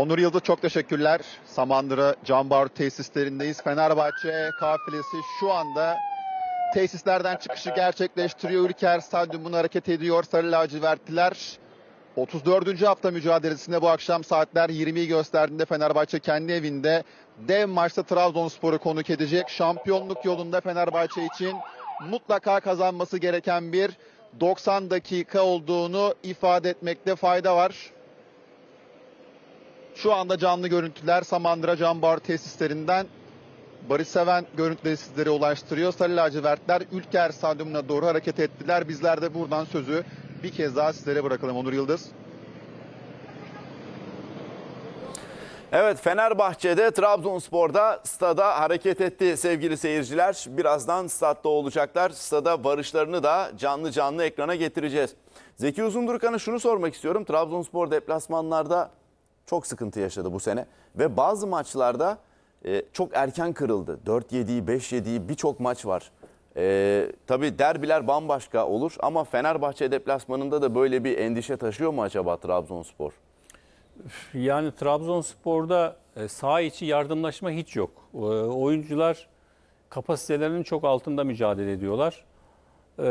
Onur Yıldız çok teşekkürler. Samandıra Can tesislerindeyiz. Fenerbahçe kafilesi şu anda tesislerden çıkışı gerçekleştiriyor. Ülker Stadyum bunu hareket ediyor. Sarı lacivertliler 34. hafta mücadelesinde bu akşam saatler 20'yi gösterdiğinde Fenerbahçe kendi evinde dev maçta Trabzonspor'u konuk edecek. Şampiyonluk yolunda Fenerbahçe için mutlaka kazanması gereken bir 90 dakika olduğunu ifade etmekte fayda var. Şu anda canlı görüntüler Samandıra Canbar tesislerinden Barış Seven görüntüleri sizlere ulaştırıyor. Sarı lacivertler Ülker Stadyumuna doğru hareket ettiler. Bizler de buradan sözü bir kez daha sizlere bırakalım Onur Yıldız. Evet Fenerbahçe'de Trabzonspor'da stada hareket etti sevgili seyirciler. Birazdan statta olacaklar. Stada varışlarını da canlı canlı ekrana getireceğiz. Zeki Uzundurkan'a şunu sormak istiyorum. Trabzonspor deplasmanlarda çok sıkıntı yaşadı bu sene. Ve bazı maçlarda e, çok erken kırıldı. 4-7'yi, 5-7'yi birçok maç var. E, tabii derbiler bambaşka olur ama Fenerbahçe deplasmanında da böyle bir endişe taşıyor mu acaba Trabzonspor? Yani Trabzonspor'da e, saha içi yardımlaşma hiç yok. E, oyuncular kapasitelerinin çok altında mücadele ediyorlar. E,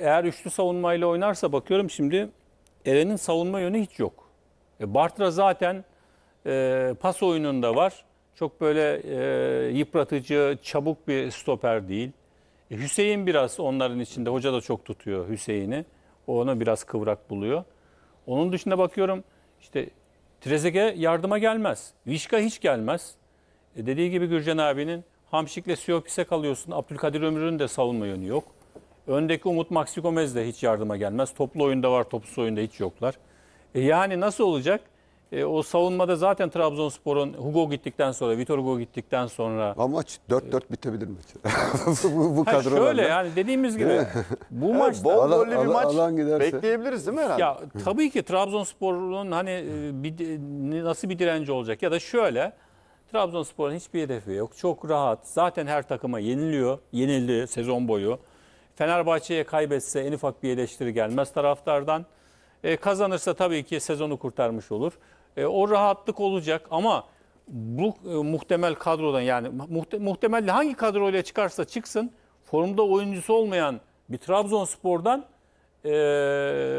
eğer üçlü savunmayla oynarsa bakıyorum şimdi Eren'in savunma yönü hiç yok. E, Bartra zaten e, pas oyununda var. Çok böyle e, yıpratıcı, çabuk bir stoper değil. E, Hüseyin biraz onların içinde. Hoca da çok tutuyor Hüseyin'i. O onu biraz kıvrak buluyor. Onun dışında bakıyorum işte Trezege yardıma gelmez. Vişka hiç gelmez. E, dediği gibi Gürcan abinin Hamşik'le Siyopis'e kalıyorsun. Abdülkadir Ömür'ün de savunma yönü yok. Öndeki Umut Maxi de hiç yardıma gelmez. Toplu oyunda var, topsuz oyunda hiç yoklar. E, yani nasıl olacak? E, o savunmada zaten Trabzonspor'un Hugo gittikten sonra, Vitor Hugo gittikten sonra... Ama maç 4-4 bitebilir maç. bu bu ha kadrolarla. şöyle yani dediğimiz gibi bu maçta... Bol Alan- gollü bir maç alan bekleyebiliriz değil mi herhalde? Ya tabii ki Trabzonspor'un hani e, bir, nasıl bir direnci olacak ya da şöyle Trabzonspor'un hiçbir hedefi yok. Çok rahat. Zaten her takıma yeniliyor. Yenildi sezon boyu. Fenerbahçe'ye kaybetse en ufak bir eleştiri gelmez taraftardan. E, kazanırsa tabii ki sezonu kurtarmış olur. E, o rahatlık olacak ama bu e, muhtemel kadrodan yani muhte, muhtemelle hangi kadroyla çıkarsa çıksın formda oyuncusu olmayan bir Trabzonspor'dan e,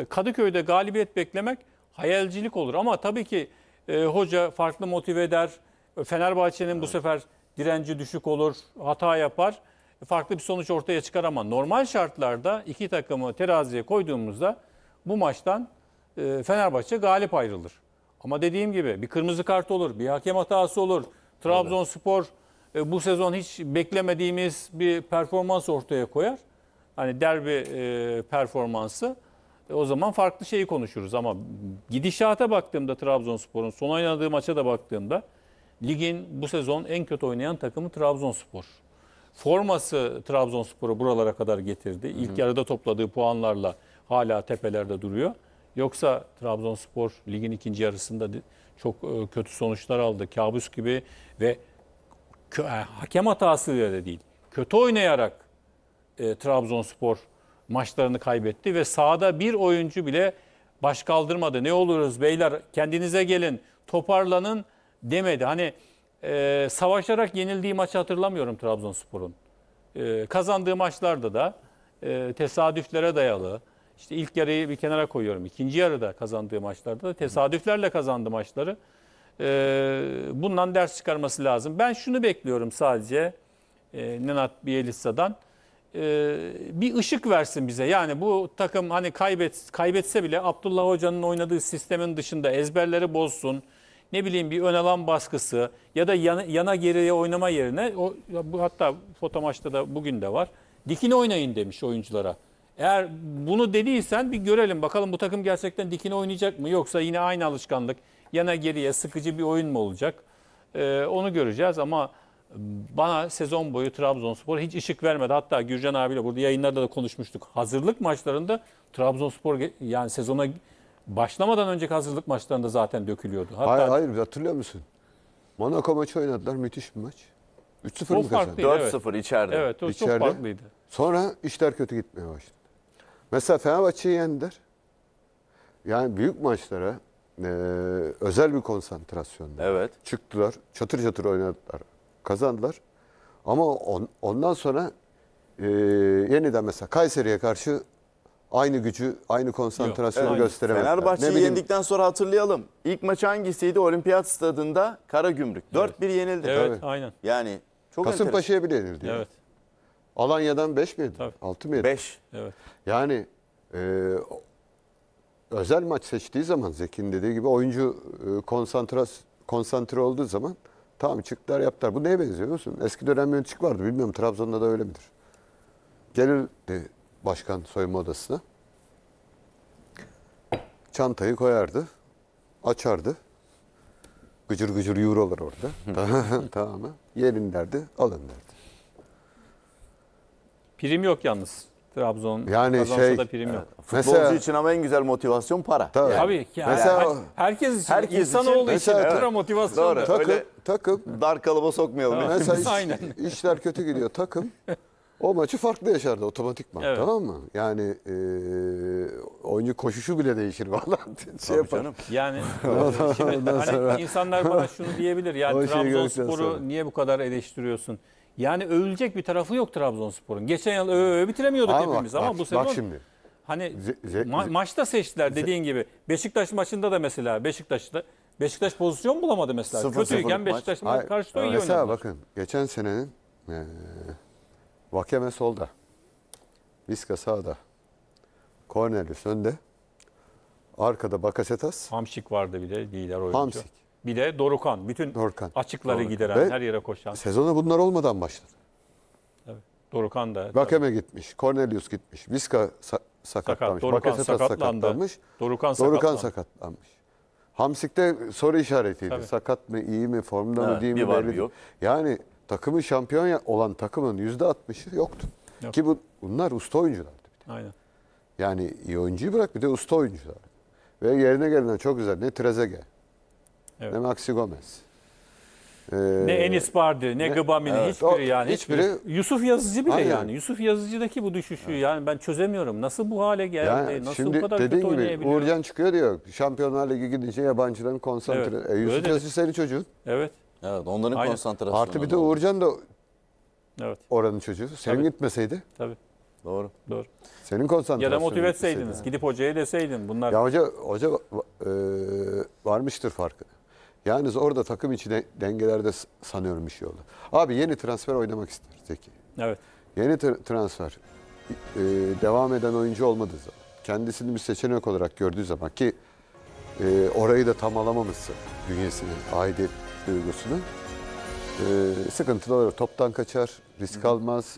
Kadıköy'de galibiyet beklemek hayalcilik olur. Ama tabii ki e, hoca farklı motive eder. Fenerbahçe'nin evet. bu sefer direnci düşük olur, hata yapar. Farklı bir sonuç ortaya çıkar ama normal şartlarda iki takımı teraziye koyduğumuzda bu maçtan e, Fenerbahçe galip ayrılır. Ama dediğim gibi bir kırmızı kart olur, bir hakem hatası olur. Trabzonspor e, bu sezon hiç beklemediğimiz bir performans ortaya koyar. Hani derbi e, performansı. E, o zaman farklı şeyi konuşuruz ama gidişata baktığımda Trabzonspor'un son oynadığı maça da baktığımda ligin bu sezon en kötü oynayan takımı Trabzonspor. Forması Trabzonspor'u buralara kadar getirdi. İlk yarıda topladığı puanlarla hala tepelerde duruyor. Yoksa Trabzonspor ligin ikinci yarısında çok e, kötü sonuçlar aldı. Kabus gibi ve e, hakem hatasıyla da değil. Kötü oynayarak e, Trabzonspor maçlarını kaybetti ve sahada bir oyuncu bile baş kaldırmadı. Ne oluruz beyler kendinize gelin toparlanın demedi. Hani e, savaşarak yenildiği maçı hatırlamıyorum Trabzonspor'un. E, kazandığı maçlarda da e, tesadüflere dayalı, işte ilk yarıyı bir kenara koyuyorum. İkinci yarıda kazandığı maçlarda da tesadüflerle kazandığı maçları. Ee, bundan ders çıkarması lazım. Ben şunu bekliyorum sadece e, Nenat Bielitsa'dan. Ee, bir ışık versin bize. Yani bu takım hani kaybet, kaybetse bile Abdullah Hoca'nın oynadığı sistemin dışında ezberleri bozsun. Ne bileyim bir ön alan baskısı ya da yana, yana geriye oynama yerine o, bu hatta foto maçta da bugün de var. Dikine oynayın demiş oyunculara. Eğer bunu dediysen bir görelim bakalım bu takım gerçekten dikine oynayacak mı yoksa yine aynı alışkanlık yana geriye sıkıcı bir oyun mu olacak? Ee, onu göreceğiz ama bana sezon boyu Trabzonspor hiç ışık vermedi. Hatta Gürcan abiyle burada yayınlarda da konuşmuştuk. Hazırlık maçlarında Trabzonspor yani sezona başlamadan önceki hazırlık maçlarında zaten dökülüyordu. Hatta hayır hayır hatırlıyor musun? Monaco maçı oynadılar müthiş bir maç. 3-0 mı kazandı? 4-0 evet. içeride. Evet o içeride. çok farklıydı. Sonra işler kötü gitmeye başladı. Mesela Fenerbahçe'yi yendiler. Yani büyük maçlara e, özel bir konsantrasyonda evet. çıktılar. Çatır çatır oynadılar. Kazandılar. Ama on, ondan sonra e, yeniden mesela Kayseri'ye karşı aynı gücü, aynı konsantrasyonu gösteremediler. Fenerbahçe'yi bileyim... yendikten sonra hatırlayalım. İlk maç hangisiydi? Olimpiyat stadında Karagümrük. 4-1 evet. yenildi. Evet, evet, aynen. Yani çok Kasımpaşa'ya bile yenildi. Evet. Yani. Alanya'dan 5 miydi? Tabii. 6 mıydı? 5. Evet. Yani e, özel maç seçtiği zaman Zeki'nin dediği gibi oyuncu e, konsantras, konsantre olduğu zaman tamam çıktılar yaptılar. Bu neye benziyor musun? Eski dönem yönetici vardı bilmiyorum Trabzon'da da öyle midir? Gelirdi başkan soyunma odasına. Çantayı koyardı. Açardı. Gıcır gıcır yuğralar orada. tamam mı? Yerin derdi, alın derdi. Prim yok yalnız. Trabzon yani kazansa şey, da prim yok. Futbolcu mesela, için ama en güzel motivasyon para. Tabii. Yani. Tabii ki. mesela, her, herkes için, herkes insanoğlu için, için mesela, para evet. motivasyon. Doğru. Takım, öyle takım. Dar kalıba sokmayalım. Tamam. Mesela iş, Aynen. işler kötü gidiyor takım. O maçı farklı yaşardı otomatikman evet. tamam mı? Yani e, oyuncu koşuşu bile değişir valla. şey yapar. Yani e, şimdi, hani sonra... insanlar bana şunu diyebilir. Yani Trabzonspor'u niye bu kadar eleştiriyorsun? Yani övülecek bir tarafı yok Trabzonspor'un. Geçen yıl öve öve bitiremiyorduk Abi bak, hepimiz ama bak, bu sezon bak şimdi. hani Ze- ze- ma- maçta seçtiler dediğin gibi. Beşiktaş maçında da mesela Beşiktaş'ta Beşiktaş pozisyon bulamadı mesela. Sıfır Kötüyken sıfırlık maç. Beşiktaş'ın Hayır, karşı iyi oynadı. Mesela bakın geçen senenin eee Vakeme solda. Viska sağda. Cornelius önde. Arkada Bakasetas. Hamşik vardı bir de lider oyuncu. Hamsik bir de Dorukan. Bütün Dorukan. açıkları Dorukan. gideren, Ve her yere koşan. Sezona bunlar olmadan başladı. Dorukan da. Bakeme gitmiş, Cornelius gitmiş, Viska sa sakatlanmış, Sakat, Dorukan sakatlanmış, Dorukan, Dorukan sakatlanmış. sakatlanmış. Hamsik'te soru işaretiydi. Tabii. Sakat mı, iyi mi, formda mı, değil mi? Var, belli yok. Yani takımın şampiyon olan takımın yüzde %60'ı yoktu. Yok. Ki bu, bunlar usta oyunculardı. Aynen. Yani iyi oyuncuyu bırak bir de usta oyuncular. Ve yerine gelen çok güzel. Ne Trezeguet, Evet. Ne Maxi Gomez. Ee, ne Enis Bardi, ne, ne Gıbamini evet, hiçbiri yani. Hiçbiri, hiçbiri, Yusuf Yazıcı bile aynen. yani. Yusuf Yazıcı'daki bu düşüşü evet. yani ben çözemiyorum. Nasıl bu hale geldi? Yani, nasıl şimdi bu kadar dediğin kötü gibi Uğurcan çıkıyor diyor. Şampiyonlar Ligi gidince yabancıların konsantre. Evet, e, Yusuf Yazıcı senin çocuğun. Evet. Evet onların aynen. konsantrasyonu. Artı bir de Uğurcan da evet. oranın çocuğu. Sen Tabii. gitmeseydi. Tabii. Doğru. Doğru. Senin konsantrasyonun. Ya da motive etseydiniz. Yani. Gidip hocaya deseydin bunlar. Ya hoca, hoca e, varmıştır farkı. Yalnız orada takım içi dengelerde sanıyorum bir şey oldu. Abi yeni transfer oynamak ister Zeki. Evet. Yeni tra transfer e, devam eden oyuncu olmadığı zaman, kendisini bir seçenek olarak gördüğü zaman ki e, orayı da tam alamamışsa bünyesinin aidiyet duygusunu e, sıkıntılı olur. Toptan kaçar, risk Hı. almaz,